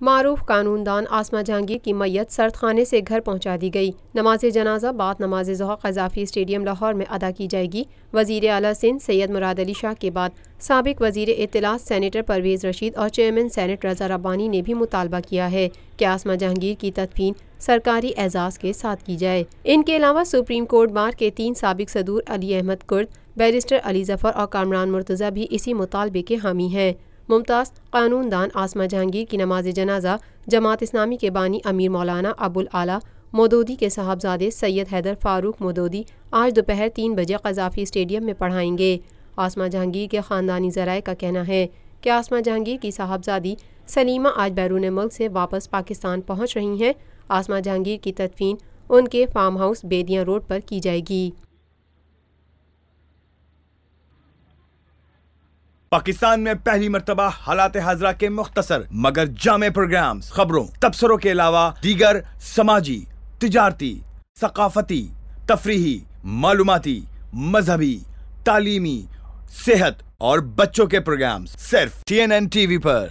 معروف قانون دان آسما جہانگیر کی میت سرد خانے سے گھر پہنچا دی گئی نماز جنازہ بعد نماز ذہوق قذافی اسٹیڈیم لاہور میں ادا کی جائے گی وزیر اعلیٰ سندھ سید مراد علی شاہ کے بعد سابق وزیر اطلاع سینیٹر پرویز رشید اور چیئرمین سینٹ رضا ربانی نے بھی مطالبہ کیا ہے کہ آسما جہانگیر کی تدفین سرکاری اعزاز کے ساتھ کی جائے ان کے علاوہ سپریم کورٹ بار کے تین سابق صدور علی احمد کرد بیرسٹر علی ظفر اور کامران مرتضی بھی اسی مطالبے کے حامی ہیں ممتاز قانون دان آسمہ جہانگیر کی نماز جنازہ جماعت اسلامی کے بانی امیر مولانا ابوالعلیٰ مودودی کے صاحبزادے سید حیدر فاروق مودودی آج دوپہر تین بجے قذافی اسٹیڈیم میں پڑھائیں گے آسمہ جہانگیر کے خاندانی ذرائع کا کہنا ہے کہ آسمہ جہانگیر کی صاحبزادی سلیمہ آج بیرون ملک سے واپس پاکستان پہنچ رہی ہیں آسمہ جہانگیر کی تدفین ان کے فارم ہاؤس بیدیاں روڈ پر کی جائے گی پاکستان میں پہلی مرتبہ حالات حاضرہ کے مختصر مگر جامع پروگرامز خبروں تبصروں کے علاوہ دیگر سماجی تجارتی ثقافتی تفریحی معلوماتی مذہبی تعلیمی صحت اور بچوں کے پروگرامز صرف T N N T V پر